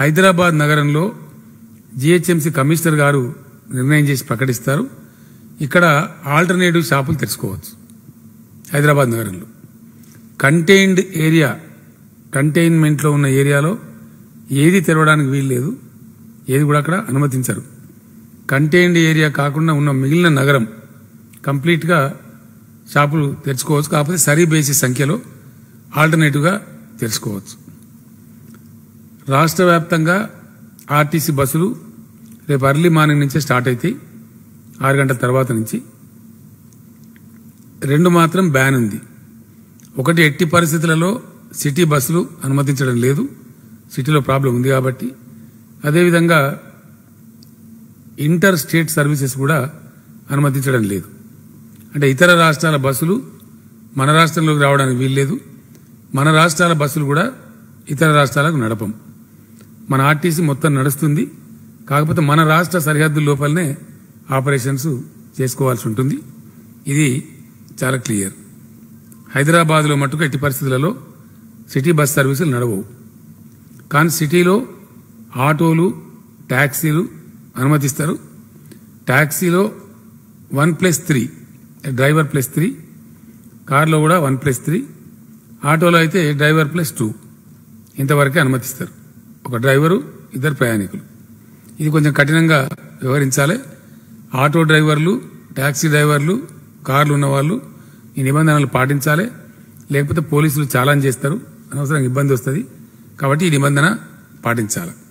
హైదరాబాద్ నగరంలో GHMC commissioner గారు నిర్ణయం చేసి ప్రకటిస్తారు ఇక్కడ ఆల్టర్నేటివ్ షాపులు తెలుసుకోవచ్చు హైదరాబాద్ నగరంలో కంటైన్డ్ ఏరియా కంటైన్మెంట్లో ఉన్న ఏరియాలో ఏది తెరవడానికి వీల్లేదు ఏది కూడా అక్కడ అనుమతించరు కంటైన్డ్ ఏరియా కాకుండా ఉన్న మిగిలిన నగరం కంప్లీట్గా షాపులు తెరుచుకోవచ్చు కాకపోతే సరీ బేసిస్ సంఖ్యలో ఆల్టర్నేటివ్గా తెలుసుకోవచ్చు రాష్ట్ర వ్యాప్తంగా ఆర్టీసీ బస్సులు రేపు అర్లీ మార్నింగ్ నుంచే స్టార్ట్ అవుతాయి ఆరు గంటల తర్వాత నుంచి రెండు మాత్రం బ్యాన్ ఉంది ఒకటి ఎట్టి పరిస్థితులలో సిటీ బస్సులు అనుమతించడం లేదు సిటీలో ప్రాబ్లం ఉంది కాబట్టి అదేవిధంగా ఇంటర్ స్టేట్ సర్వీసెస్ కూడా అనుమతించడం లేదు అంటే ఇతర రాష్ట్రాల బస్సులు మన రాష్ట్రంలోకి రావడానికి వీల్లేదు మన రాష్ట్రాల బస్సులు కూడా ఇతర రాష్ట్రాలకు నడపం మన ఆర్టీసీ మొత్తం నడుస్తుంది కాకపోతే మన రాష్ట్ర సరిహద్దు లోపలనే ఆపరేషన్స్ చేసుకోవాల్సి ఉంటుంది ఇది చాలా క్లియర్ హైదరాబాద్లో మట్టుకు ఎట్టి పరిస్థితులలో సిటీ బస్ సర్వీసులు నడవవు కానీ సిటీలో ఆటోలు ట్యాక్సీలు అనుమతిస్తారు ట్యాక్సీలో one plus three driver plus three కార్లో కూడా వన్ ప్లస్ త్రీ ఆటోలో అయితే డ్రైవర్ ప్లస్ టూ ఇంతవరకే అనుమతిస్తారు ఒక డ్రైవరు ఇద్దరు ప్రయాణికులు ఇది కొంచెం కఠినంగా వ్యవహరించాలి ఆటో డ్రైవర్లు ట్యాక్సీ డ్రైవర్లు కార్లు ఉన్నవాళ్ళు ఈ నిబంధనలు పాటించాలి లేకపోతే పోలీసులు చాలా చేస్తారు అనవసరంగా ఇబ్బంది వస్తుంది కాబట్టి ఈ నిబంధన పాటించాలి